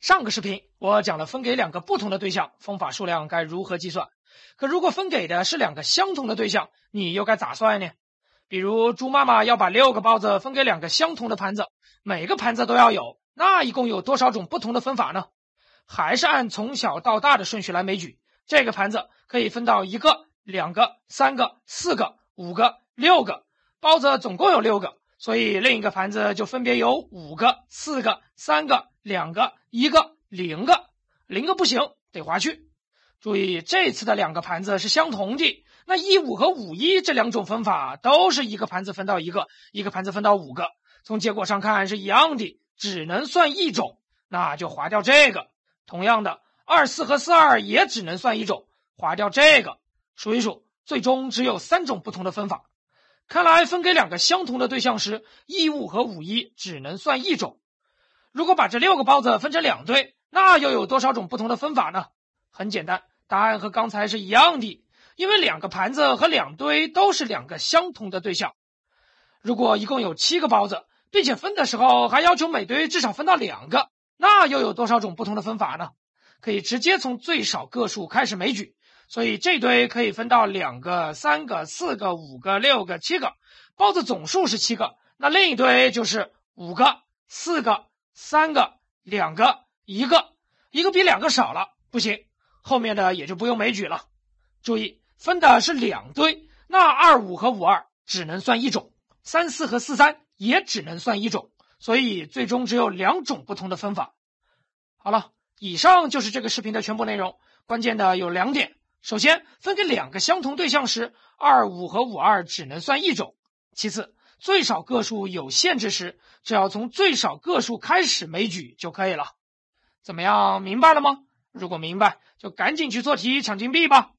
上个视频我讲了分给两个不同的对象，分法数量该如何计算。可如果分给的是两个相同的对象，你又该咋算呢？比如猪妈妈要把六个包子分给两个相同的盘子，每个盘子都要有，那一共有多少种不同的分法呢？还是按从小到大的顺序来枚举。这个盘子可以分到一个、两个、三个、四个、五个、六个包子，总共有六个，所以另一个盘子就分别有五个、四个、三个。两个，一个零个，零个不行，得划去。注意，这次的两个盘子是相同的，那一五和五一这两种分法都是一个盘子分到一个，一个盘子分到五个，从结果上看是一样的，只能算一种，那就划掉这个。同样的，二四和四二也只能算一种，划掉这个。数一数，最终只有三种不同的分法。看来分给两个相同的对象时，一五和五一只能算一种。如果把这六个包子分成两堆，那又有多少种不同的分法呢？很简单，答案和刚才是一样的，因为两个盘子和两堆都是两个相同的对象。如果一共有七个包子，并且分的时候还要求每堆至少分到两个，那又有多少种不同的分法呢？可以直接从最少个数开始枚举，所以这堆可以分到两个、三个、四个、五个、六个、七个包子，总数是七个，那另一堆就是五个、四个。三个、两个、一个，一个比两个少了，不行，后面的也就不用枚举了。注意，分的是两堆，那二五和五二只能算一种，三四和四三也只能算一种，所以最终只有两种不同的分法。好了，以上就是这个视频的全部内容，关键的有两点：首先，分给两个相同对象时，二五和五二只能算一种；其次。最少个数有限制时，只要从最少个数开始枚举就可以了。怎么样，明白了吗？如果明白，就赶紧去做题抢金币吧。